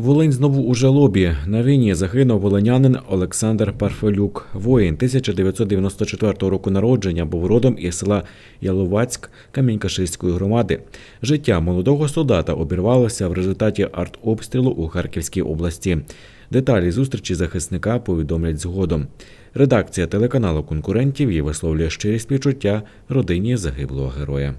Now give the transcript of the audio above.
Волинь знову у жалобі. На війні загинув волинянин Олександр Парфелюк. Воїн 1994 року народження був родом із села Яловацьк Камінькашиської громади. Життя молодого солдата обірвалося в результаті артобстрілу у Харківській області. Деталі зустрічі захисника повідомлять згодом. Редакція телеканалу конкурентів їй висловлює щирі співчуття родині загиблого героя.